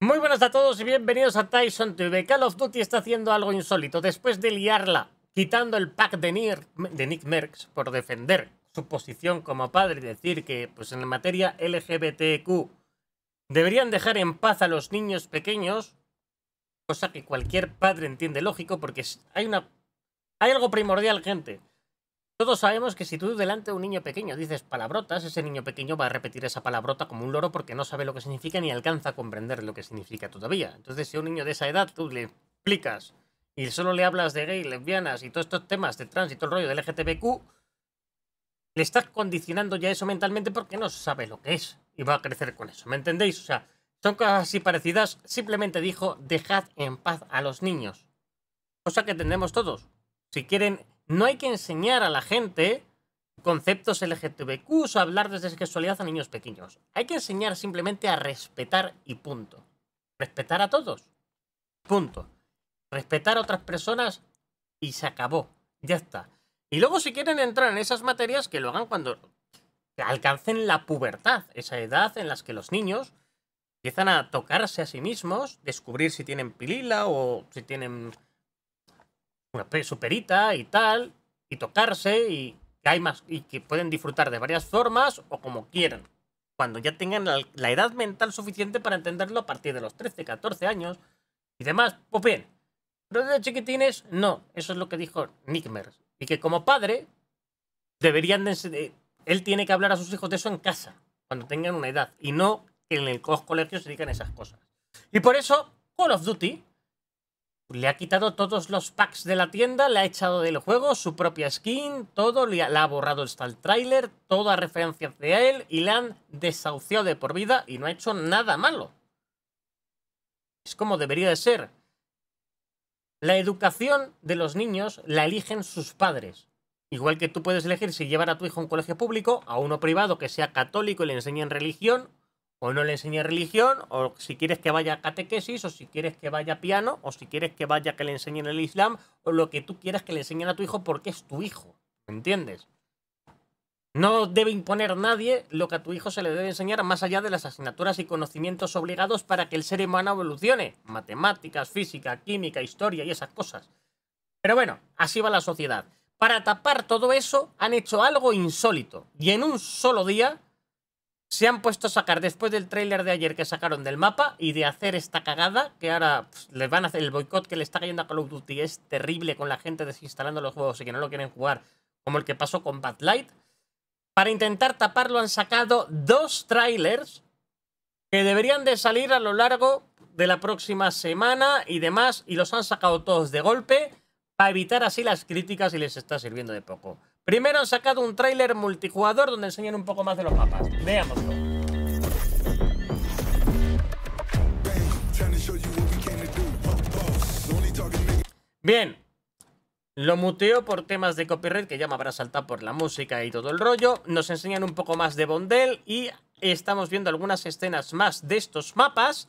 Muy buenas a todos y bienvenidos a Tyson TV. Call of Duty está haciendo algo insólito. Después de liarla, quitando el pack de, Nick Merckx por defender su posición como padre y decir que pues en materia LGBTQ deberían dejar en paz a los niños pequeños, cosa que cualquier padre entiende lógico porque hay una hay algo primordial, gente. Todos sabemos que si tú delante de un niño pequeño dices palabrotas, ese niño pequeño va a repetir esa palabrota como un loro porque no sabe lo que significa ni alcanza a comprender lo que significa todavía. Entonces, si a un niño de esa edad tú le explicas y solo le hablas de gay, lesbianas y todos estos temas de tránsito y todo el rollo del LGTBQ, le estás condicionando ya eso mentalmente porque no sabe lo que es y va a crecer con eso. ¿Me entendéis? O sea, son cosas así parecidas. Simplemente dijo, dejad en paz a los niños. Cosa que entendemos todos. Si quieren no hay que enseñar a la gente conceptos LGTBQ o hablar desde sexualidad a niños pequeños. Hay que enseñar simplemente a respetar y punto. Respetar a todos. Punto. Respetar a otras personas y se acabó. Ya está. Y luego si quieren entrar en esas materias, que lo hagan cuando alcancen la pubertad, esa edad en la que los niños empiezan a tocarse a sí mismos, descubrir si tienen pilila o si tienen una superita y tal, y tocarse, y que, hay más, y que pueden disfrutar de varias formas o como quieran. Cuando ya tengan la, edad mental suficiente para entenderlo a partir de los 13, 14 años y demás, pues bien. Pero de chiquitines, no. Eso es lo que dijo Mers. Y que como padre, deberían eh, él tiene que hablar a sus hijos de eso en casa, cuando tengan una edad, y no que en el colegio se digan esas cosas. Y por eso, Call of Duty le ha quitado todos los packs de la tienda, le ha echado del juego, su propia skin, todo, le ha, borrado hasta el tráiler, toda referencia de él y le han desahuciado de por vida y no ha hecho nada malo. Es como debería de ser. La educación de los niños la eligen sus padres. Igual que tú puedes elegir si llevar a tu hijo a un colegio público, a uno privado que sea católico y le en religión, o no le enseñe religión, o si quieres que vaya a catequesis, o si quieres que vaya a piano, o si quieres que vaya que le enseñen el Islam, o lo que tú quieras que le enseñen a tu hijo porque es tu hijo, ¿me entiendes? No debe imponer nadie lo que a tu hijo se le debe enseñar más allá de las asignaturas y conocimientos obligados para que el ser humano evolucione, matemáticas, física, química, historia y esas cosas. Pero bueno, así va la sociedad. Para tapar todo eso han hecho algo insólito y en un solo día se han puesto a sacar después del tráiler de ayer que sacaron del mapa y de hacer esta cagada, que ahora les pues, van a hacer el boicot que le está cayendo a Call of Duty es terrible con la gente desinstalando los juegos y que no lo quieren jugar, como el que pasó con Bad Light. Para intentar taparlo han sacado dos trailers que deberían de salir a lo largo de la próxima semana y demás, y los han sacado todos de golpe para evitar así las críticas y les está sirviendo de poco. Primero han sacado un tráiler multijugador donde enseñan un poco más de los mapas. Veámoslo. Bien. Lo muteo por temas de copyright que ya me habrá saltado por la música y todo el rollo. Nos enseñan un poco más de Bondel y estamos viendo algunas escenas más de estos mapas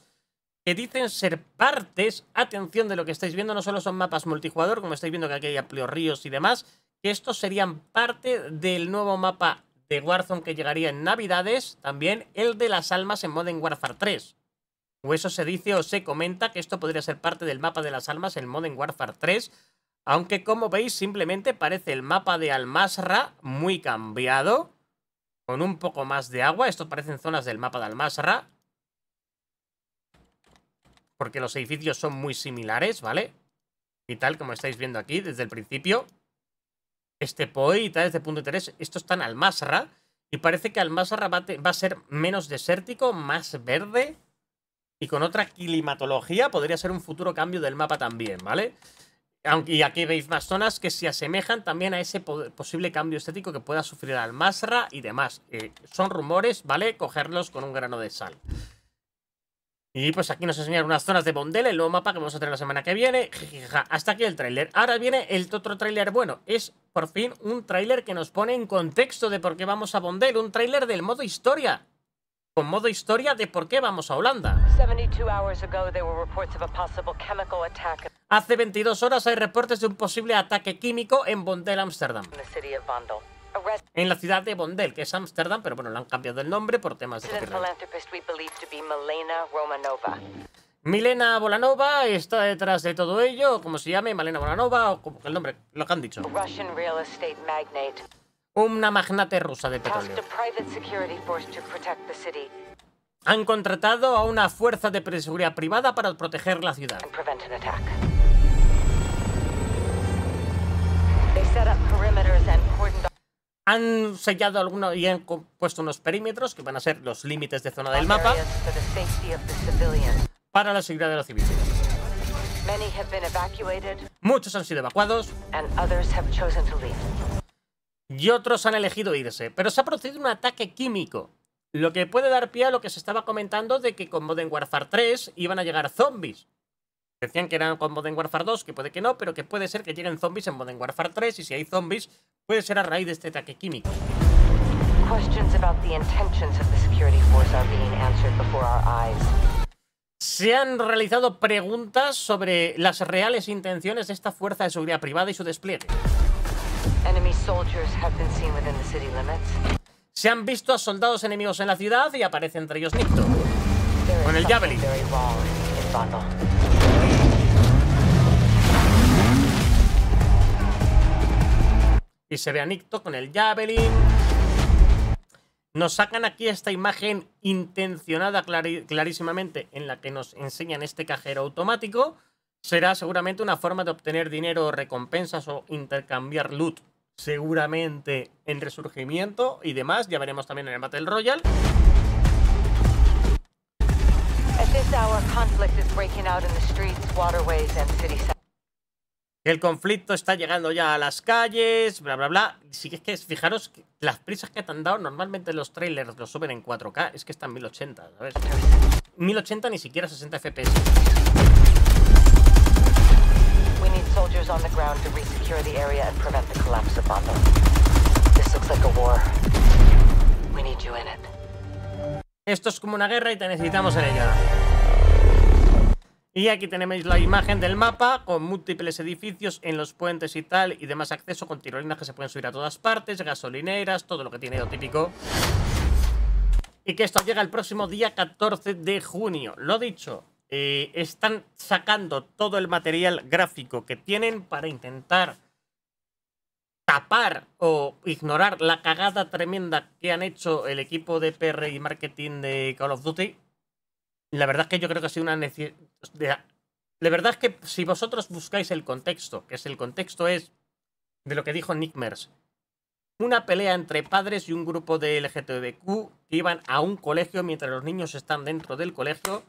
que dicen ser partes, atención de lo que estáis viendo, no solo son mapas multijugador, como estáis viendo que aquí hay amplios ríos y demás, que estos serían parte del nuevo mapa de Warzone que llegaría en Navidades, también el de las almas en Modern Warfare 3. O eso se dice o se comenta que esto podría ser parte del mapa de las almas en Modern Warfare 3, aunque como veis simplemente parece el mapa de Almasra muy cambiado, con un poco más de agua, esto parecen zonas del mapa de Almasra, porque los edificios son muy similares, ¿vale? Y tal como estáis viendo aquí desde el principio este Poi e y tal, desde punto de interés, esto están en Almazra, Y parece que Almazra va, a ser menos desértico, más verde. Y con otra climatología podría ser un futuro cambio del mapa también, ¿vale? Aunque, y aquí veis más zonas que se asemejan también a ese posible cambio estético que pueda sufrir Almazra y demás. Eh, son rumores, ¿vale? Cogerlos con un grano de sal. Y pues aquí nos enseñan unas zonas de Bondel, el nuevo mapa que vamos a tener la semana que viene. Hasta aquí el tráiler. Ahora viene el otro tráiler bueno. Es por fin un tráiler que nos pone en contexto de por qué vamos a Bondel. Un tráiler del modo historia. Con modo historia de por qué vamos a Holanda. Hace 22 horas hay reportes de un posible ataque químico en Bondel, Ámsterdam en la ciudad de Bondel, que es Ámsterdam, pero bueno, le han cambiado el nombre por temas de Milena Volanova está detrás de todo ello, como se llame, Milena Volanova, o como el nombre, lo que han dicho. Una magnate rusa de petróleo. Han contratado a una fuerza de seguridad privada para proteger la ciudad. Han sellado algunos y han puesto unos perímetros que van a ser los límites de zona del mapa para la seguridad de los civiles. Muchos han sido evacuados y otros han elegido irse, pero se ha producido un ataque químico, lo que puede dar pie a lo que se estaba comentando de que con Modern Warfare 3 iban a llegar zombies. Decían que eran con Modern Warfare 2, que puede que no, pero que puede ser que lleguen zombies en Modern Warfare 3 y si hay zombies, puede ser a raíz de este ataque químico. Se han realizado preguntas sobre las reales intenciones de esta fuerza de seguridad privada y su despliegue. Se han visto a soldados enemigos en la ciudad y aparece entre ellos Nicto, con el Javelin. Y se ve a Nicto con el Javelin. Nos sacan aquí esta imagen intencionada clarísimamente en la que nos enseñan este cajero automático. Será seguramente una forma de obtener dinero, recompensas o intercambiar loot. Seguramente en resurgimiento y demás. Ya veremos también en el Battle Royale. El conflicto está llegando ya a las calles, bla, bla, bla. Si es que, fijaros, que las prisas que te han dado, normalmente los trailers los suben en 4K, es que están 1080, ¿sabes? 1080 ni siquiera 60 FPS. Esto es como una guerra y te necesitamos en ella. Y aquí tenéis la imagen del mapa con múltiples edificios en los puentes y tal y demás acceso con tirolinas que se pueden subir a todas partes, gasolineras, todo lo que tiene lo típico. Y que esto llega el próximo día 14 de junio. Lo dicho, eh, están sacando todo el material gráfico que tienen para intentar tapar o ignorar la cagada tremenda que han hecho el equipo de PR y marketing de Call of Duty la verdad es que yo creo que ha sido una necesidad. La verdad es que si vosotros buscáis el contexto, que es el contexto es de lo que dijo Nick Mers, una pelea entre padres y un grupo de LGTBQ que iban a un colegio mientras los niños están dentro del colegio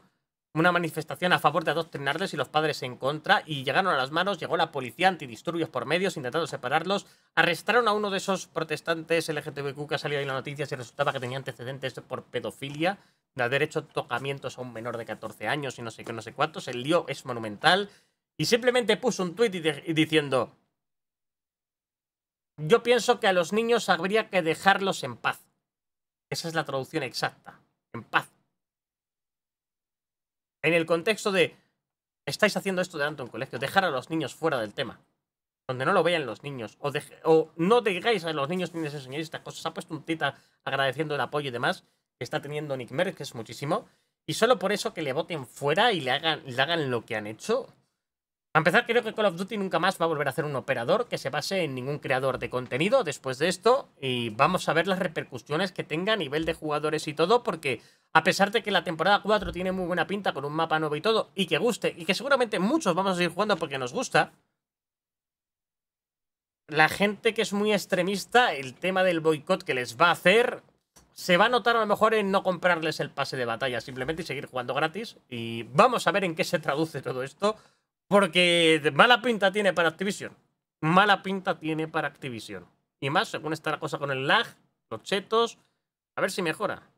una manifestación a favor de adoctrinarles y los padres en contra, y llegaron a las manos, llegó la policía antidisturbios por medios intentando separarlos, arrestaron a uno de esos protestantes LGTBQ que ha salido ahí en las noticias y resultaba que tenía antecedentes por pedofilia, de haber hecho tocamientos a un menor de 14 años y no sé qué, no sé cuántos, el lío es monumental, y simplemente puso un tuit diciendo, yo pienso que a los niños habría que dejarlos en paz. Esa es la traducción exacta, en paz. En el contexto de, estáis haciendo esto delante de un colegio, dejar a los niños fuera del tema, donde no lo vean los niños, o, no digáis a los niños ni que enseñar estas cosas. Ha puesto un tita agradeciendo el apoyo y demás que está teniendo Nick Merck, que es muchísimo, y solo por eso que le voten fuera y le hagan, le hagan lo que han hecho, a empezar, creo que Call of Duty nunca más va a volver a hacer un operador que se base en ningún creador de contenido después de esto y vamos a ver las repercusiones que tenga a nivel de jugadores y todo porque a pesar de que la temporada 4 tiene muy buena pinta con un mapa nuevo y todo y que guste y que seguramente muchos vamos a seguir jugando porque nos gusta, la gente que es muy extremista, el tema del boicot que les va a hacer se va a notar a lo mejor en no comprarles el pase de batalla simplemente y seguir jugando gratis y vamos a ver en qué se traduce todo esto porque mala pinta tiene para Activision. Mala pinta tiene para Activision. Y más, según está la cosa con el lag, los chetos. A ver si mejora.